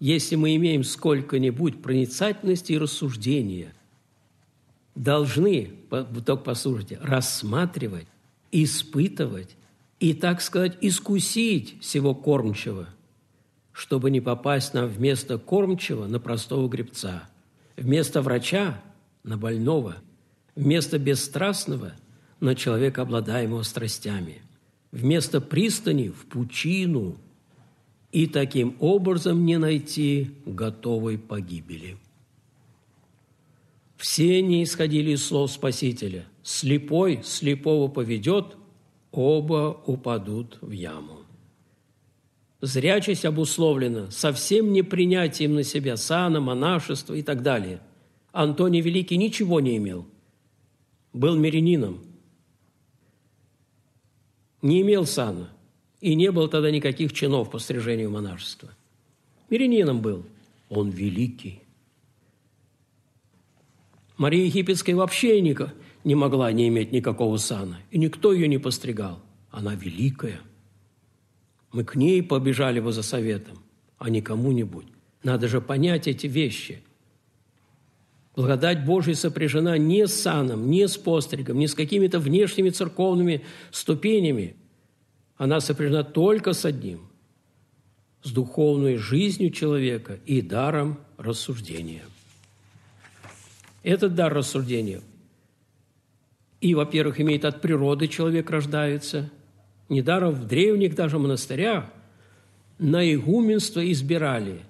если мы имеем сколько-нибудь проницательности и рассуждения, должны, только послушайте, рассматривать, испытывать и, так сказать, искусить всего кормчего, чтобы не попасть нам вместо кормчего на простого гребца, вместо врача на больного, вместо бесстрастного – на человека, обладаемого страстями. Вместо пристани в пучину и таким образом не найти готовой погибели. Все они исходили из слов Спасителя. «Слепой слепого поведет, оба упадут в яму». Зрячесть обусловлена совсем не принятием на себя сана, монашества и так далее. Антоний Великий ничего не имел. Был мирянином, не имел сана и не было тогда никаких чинов по стрижению монашества. Мирянином был. Он великий. Мария Египетская вообще не могла не иметь никакого сана, и никто ее не постригал. Она великая. Мы к ней побежали бы за советом, а не кому-нибудь. Надо же понять эти вещи – Благодать Божия сопряжена не с саном, не с постригом, не с какими-то внешними церковными ступенями. Она сопряжена только с одним – с духовной жизнью человека и даром рассуждения. Этот дар рассуждения и, во-первых, имеет от природы человек рождается. Недаром в древних даже монастырях на игуменство избирали –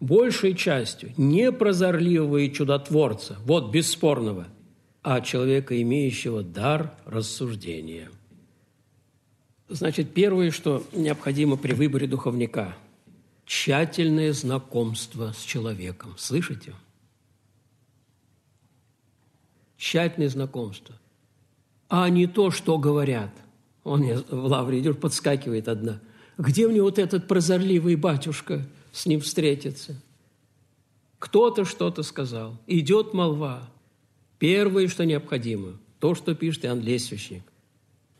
большей частью непрозорливые чудотворцы, вот бесспорного, а человека, имеющего дар рассуждения. Значит, первое, что необходимо при выборе духовника – тщательное знакомство с человеком. Слышите? Тщательное знакомство. А не то, что говорят. Он мне в лавре идет, подскакивает одна. Где мне вот этот прозорливый батюшка – с ним встретиться. Кто-то что-то сказал. Идет молва. Первое, что необходимо, то, что пишет Иоанн Лесвичник.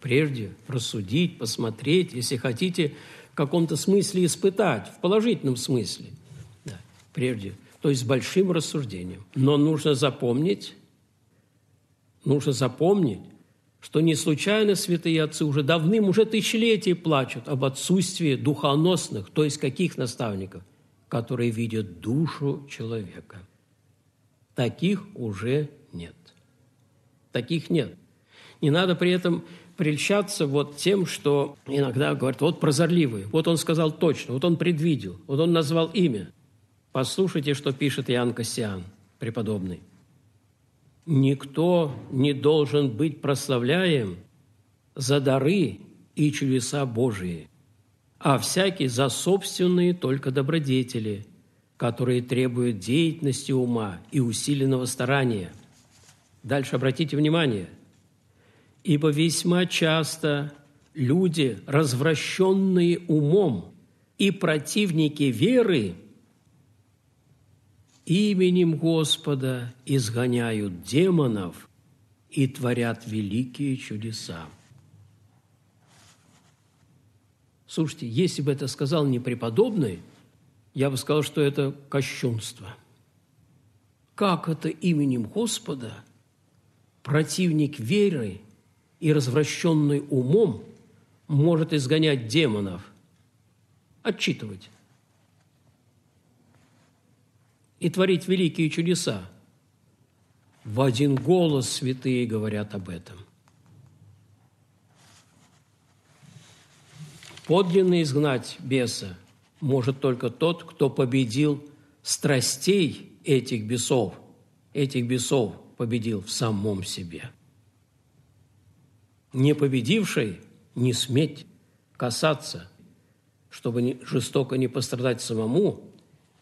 Прежде рассудить, посмотреть, если хотите, в каком-то смысле испытать, в положительном смысле. Да, прежде, то есть с большим рассуждением. Но нужно запомнить, нужно запомнить, что не случайно святые отцы уже давным, уже тысячелетия плачут об отсутствии духоносных, то есть каких наставников, которые видят душу человека. Таких уже нет. Таких нет. Не надо при этом прельщаться вот тем, что иногда говорят, вот прозорливый, вот он сказал точно, вот он предвидел, вот он назвал имя. Послушайте, что пишет Иоанн Кассиан, преподобный. Никто не должен быть прославляем за дары и чудеса Божии, а всякий за собственные только добродетели, которые требуют деятельности ума и усиленного старания. Дальше обратите внимание. «Ибо весьма часто люди, развращенные умом и противники веры – именем Господа изгоняют демонов и творят великие чудеса. Слушайте, если бы это сказал не преподобный, я бы сказал, что это кощунство. Как это именем Господа противник веры и развращенный умом может изгонять демонов? Отчитывать и творить великие чудеса. В один голос святые говорят об этом. Подлинно изгнать беса может только тот, кто победил страстей этих бесов, этих бесов победил в самом себе. Не победивший не сметь касаться, чтобы жестоко не пострадать самому,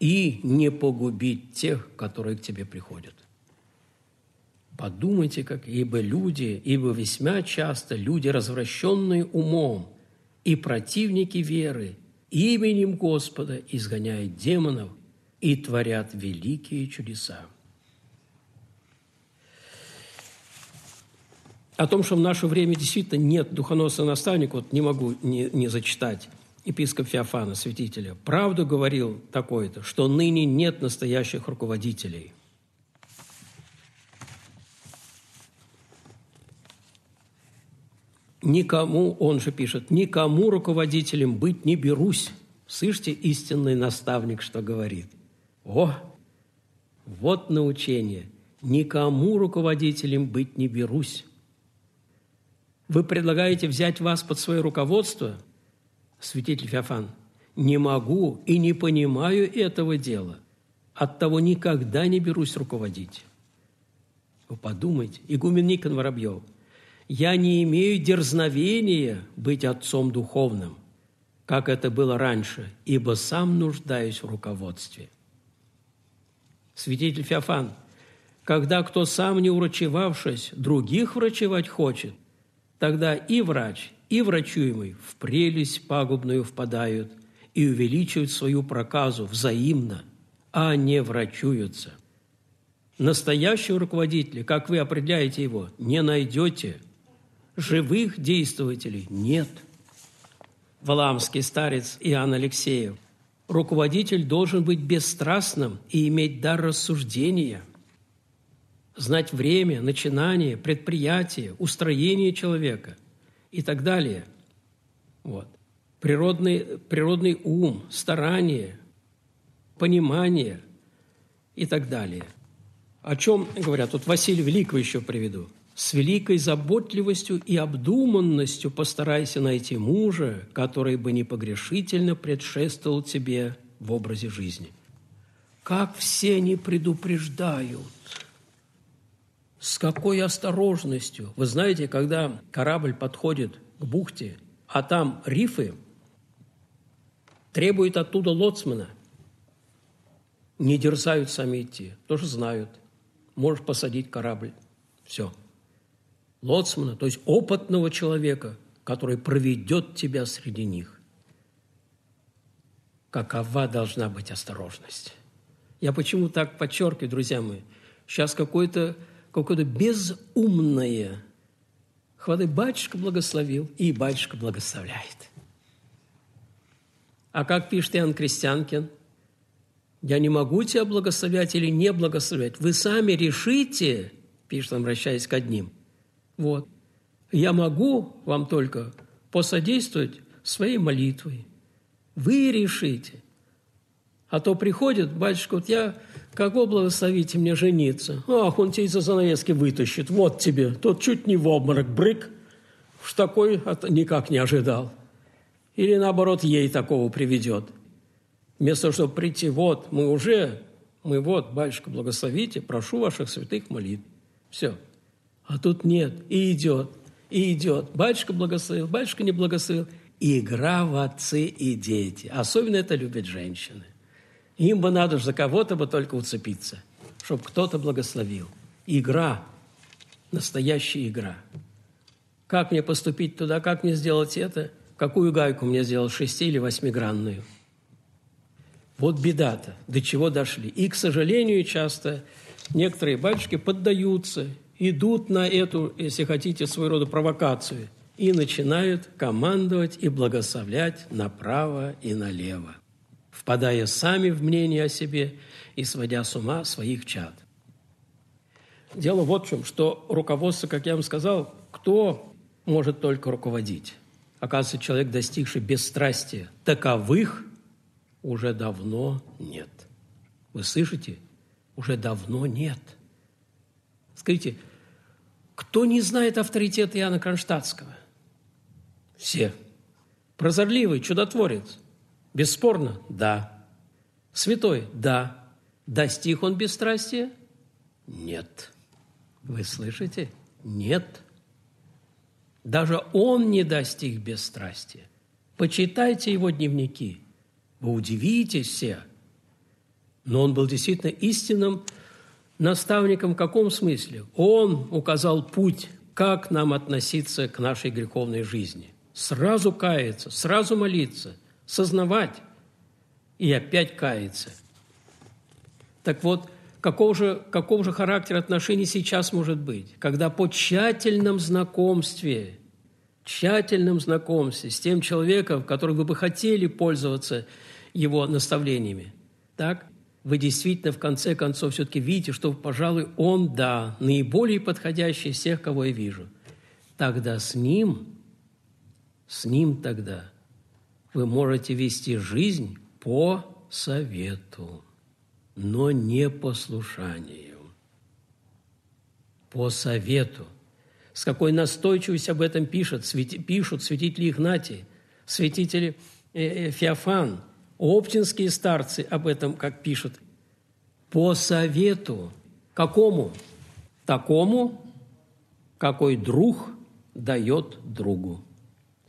и не погубить тех, которые к тебе приходят. Подумайте, как ибо люди, ибо весьма часто люди, развращенные умом, и противники веры, именем Господа изгоняют демонов и творят великие чудеса. О том, что в наше время действительно нет духоносного наставника, вот не могу не, не зачитать епископ Феофана, святителя, правду говорил такое-то, что ныне нет настоящих руководителей. Никому, он же пишет, никому руководителем быть не берусь. Слышите, истинный наставник, что говорит. О, вот научение. Никому руководителем быть не берусь. Вы предлагаете взять вас под свое руководство – святитель Феофан, не могу и не понимаю этого дела. Оттого никогда не берусь руководить. Вы подумайте, игумен Никон Воробьев, я не имею дерзновения быть отцом духовным, как это было раньше, ибо сам нуждаюсь в руководстве. Святитель Феофан, когда кто сам не урачевавшись, других врачевать хочет, тогда и врач, и врачуемый в прелесть пагубную впадают и увеличивают свою проказу взаимно, а не врачуются. Настоящего руководителя, как вы определяете его, не найдете. Живых действователей нет. Валамский старец Иоанн Алексеев. Руководитель должен быть бесстрастным и иметь дар рассуждения, знать время, начинание, предприятие, устроение человека – и так далее. Вот. Природный, природный ум, старание, понимание и так далее. О чем говорят? Вот Василий Великого еще приведу. «С великой заботливостью и обдуманностью постарайся найти мужа, который бы непогрешительно предшествовал тебе в образе жизни». Как все не предупреждают – с какой осторожностью. Вы знаете, когда корабль подходит к бухте, а там рифы, требует оттуда лоцмана. Не дерзают сами идти, тоже знают. Можешь посадить корабль. Все. Лоцмана, то есть опытного человека, который проведет тебя среди них. Какова должна быть осторожность? Я почему так подчеркиваю, друзья мои? Сейчас какой-то какое-то безумное. Хвады батюшка благословил, и батюшка благословляет. А как пишет Иоанн Крестьянкин, «Я не могу тебя благословлять или не благословлять. Вы сами решите, – пишет он, вращаясь к одним. Вот. Я могу вам только посодействовать своей молитвой. Вы решите. А то приходит батюшка, вот я Какого благословите мне жениться? Ах, он тебя из-за занавески вытащит. Вот тебе. Тот чуть не в обморок. Брык. Уж такой никак не ожидал. Или, наоборот, ей такого приведет. Вместо того, чтобы прийти, вот, мы уже, мы вот, батюшка, благословите, прошу ваших святых молитв. Все. А тут нет. И идет, и идет. Батюшка благословил, батюшка не благословил. Игра в отцы и дети. Особенно это любят женщины – им бы надо за кого-то бы только уцепиться, чтобы кто-то благословил. Игра, настоящая игра. Как мне поступить туда, как мне сделать это, какую гайку мне сделать, шести- или восьмигранную. Вот беда-то, до чего дошли. И, к сожалению, часто некоторые батюшки поддаются, идут на эту, если хотите, своего рода провокацию – и начинают командовать и благословлять направо и налево впадая сами в мнение о себе и сводя с ума своих чад. Дело вот в чем, что руководство, как я вам сказал, кто может только руководить? Оказывается, человек, достигший бесстрастия, таковых уже давно нет. Вы слышите? Уже давно нет. Скажите, кто не знает авторитета Иоанна Кронштадтского? Все. Прозорливый, чудотворец – Бесспорно, да. Святой, да. Достиг он бесстрастия? Нет. Вы слышите? Нет. Даже он не достиг бесстрастия. Почитайте его дневники. Вы удивитесь все. Но он был действительно истинным наставником в каком смысле? Он указал путь, как нам относиться к нашей греховной жизни. Сразу каяться, сразу молиться – сознавать и опять каяться. Так вот, какого же, какого же характера отношений сейчас может быть, когда по тщательном знакомстве, тщательном знакомстве с тем человеком, которым вы бы хотели пользоваться его наставлениями, так, вы действительно в конце концов все-таки видите, что, пожалуй, он, да, наиболее подходящий из всех, кого я вижу. Тогда с ним, с ним тогда – вы можете вести жизнь по совету, но не послушанию. По совету. С какой настойчивостью об этом пишут, пишут святители Игнатий, святители э, э, Феофан, оптинские старцы об этом, как пишут, по совету. Какому? Такому, какой друг дает другу.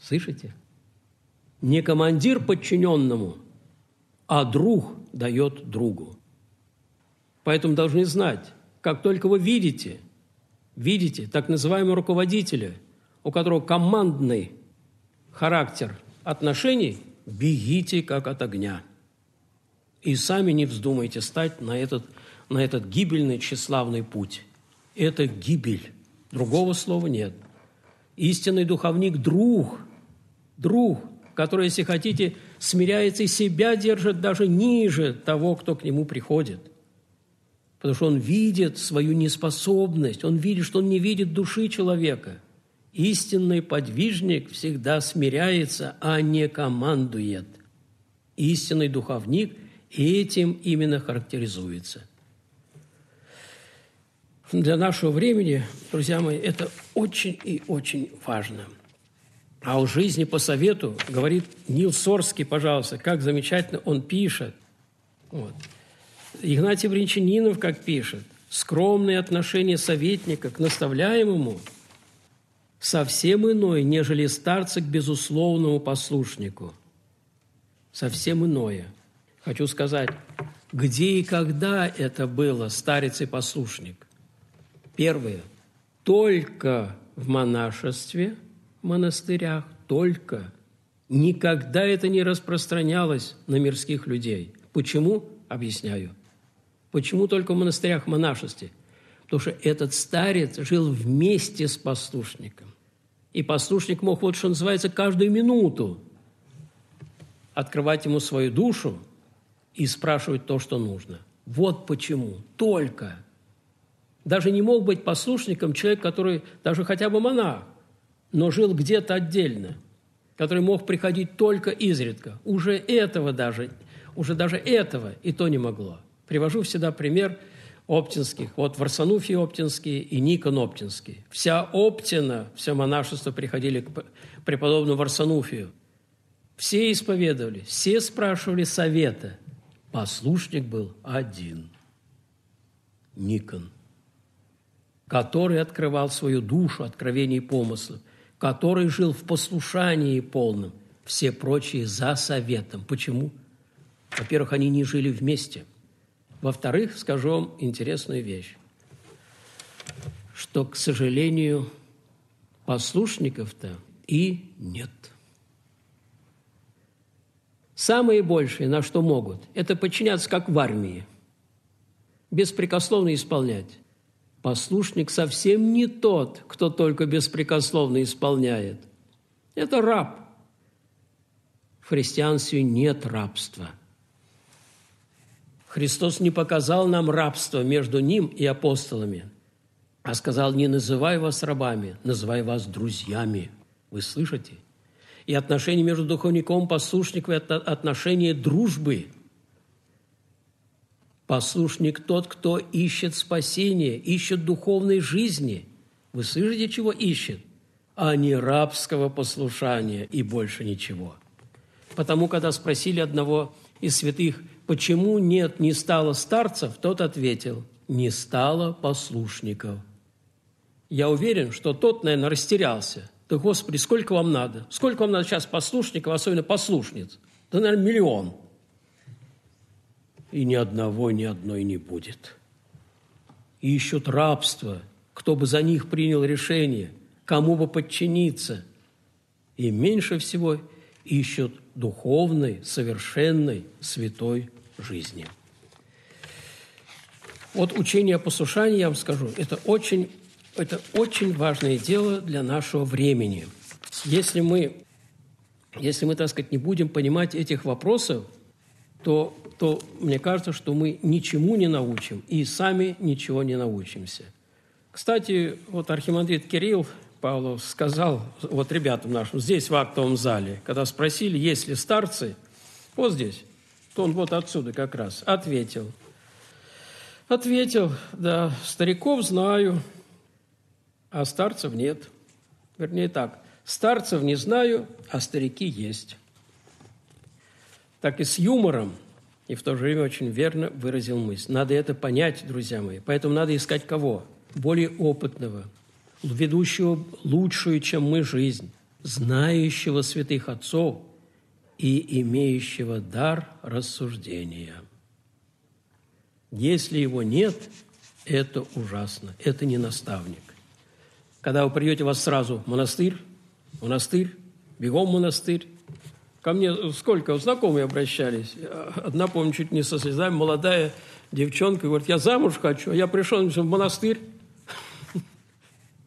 Слышите? Не командир подчиненному, а друг дает другу. Поэтому должны знать, как только вы видите, видите так называемого руководителя, у которого командный характер отношений, бегите как от огня. И сами не вздумайте стать на этот, на этот гибельный тщеславный путь. Это гибель. Другого слова нет. Истинный духовник – друг. Друг – который, если хотите, смиряется и себя держит даже ниже того, кто к нему приходит. Потому что он видит свою неспособность, он видит, что он не видит души человека. Истинный подвижник всегда смиряется, а не командует. Истинный духовник этим именно характеризуется. Для нашего времени, друзья мои, это очень и очень важно – а о жизни по совету говорит Нил Сорский, пожалуйста, как замечательно он пишет. Вот. Игнатий Бринчанинов как пишет, скромное отношение советника к наставляемому совсем иное, нежели старца к безусловному послушнику. Совсем иное. Хочу сказать, где и когда это было, старец и послушник? Первое. Только в монашестве – монастырях только. Никогда это не распространялось на мирских людей. Почему? Объясняю. Почему только в монастырях монашести? Потому что этот старец жил вместе с послушником И послушник мог, вот что называется, каждую минуту открывать ему свою душу и спрашивать то, что нужно. Вот почему. Только. Даже не мог быть послушником человек, который даже хотя бы монах но жил где-то отдельно, который мог приходить только изредка. Уже этого даже, уже даже этого и то не могло. Привожу всегда пример Оптинских. Вот Варсануфий Оптинский и Никон Оптинский. Вся Оптина, все монашество приходили к преподобному Варсануфию. Все исповедовали, все спрашивали совета. Послушник был один – Никон, который открывал свою душу, откровений и помыслы – который жил в послушании полном, все прочие за советом. Почему? Во-первых, они не жили вместе. Во-вторых, скажу вам интересную вещь, что, к сожалению, послушников-то и нет. Самые большие, на что могут, это подчиняться, как в армии, беспрекословно исполнять. Послушник совсем не тот, кто только беспрекословно исполняет. Это раб. В христианстве нет рабства. Христос не показал нам рабство между Ним и апостолами, а сказал, не называй вас рабами, называй вас друзьями. Вы слышите? И отношения между духовником, послушником – это отношение дружбы – Послушник тот, кто ищет спасения, ищет духовной жизни. Вы слышите, чего ищет? А не рабского послушания и больше ничего. Потому, когда спросили одного из святых, почему нет, не стало старцев, тот ответил, не стало послушников. Я уверен, что тот, наверное, растерялся. Да, Господи, сколько вам надо? Сколько вам надо сейчас послушников, особенно послушниц? Да, наверное, миллион и ни одного, ни одной не будет. ищут рабство, кто бы за них принял решение, кому бы подчиниться. И меньше всего ищут духовной, совершенной, святой жизни. Вот учение о послушании, я вам скажу, это очень, это очень важное дело для нашего времени. Если мы, если мы, так сказать, не будем понимать этих вопросов – то, то мне кажется, что мы ничему не научим и сами ничего не научимся. Кстати, вот архимандрит Кирилл Павлов сказал вот ребятам нашим здесь, в актовом зале, когда спросили, есть ли старцы, вот здесь, то он вот отсюда как раз ответил. Ответил, да, стариков знаю, а старцев нет. Вернее так, старцев не знаю, а старики есть так и с юмором, и в то же время очень верно выразил мысль. Надо это понять, друзья мои. Поэтому надо искать кого? Более опытного, ведущего лучшую, чем мы, жизнь, знающего святых отцов и имеющего дар рассуждения. Если его нет, это ужасно, это не наставник. Когда вы придете, вас сразу монастырь, монастырь, бегом монастырь, Ко мне сколько знакомые обращались. Одна, помню, чуть не со слезами, молодая девчонка, говорит, я замуж хочу, а я пришел в монастырь.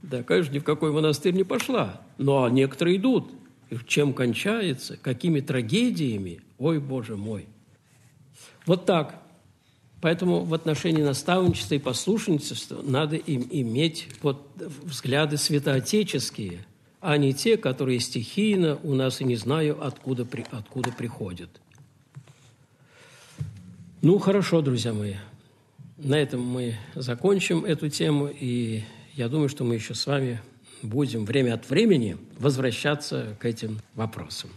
Да, конечно, ни в какой монастырь не пошла. Но некоторые идут. И чем кончается, какими трагедиями, ой, Боже мой. Вот так. Поэтому в отношении наставничества и послушничества надо им иметь вот взгляды святоотеческие – а не те, которые стихийно у нас и не знаю, откуда, при, откуда приходят. Ну, хорошо, друзья мои. На этом мы закончим эту тему, и я думаю, что мы еще с вами будем время от времени возвращаться к этим вопросам.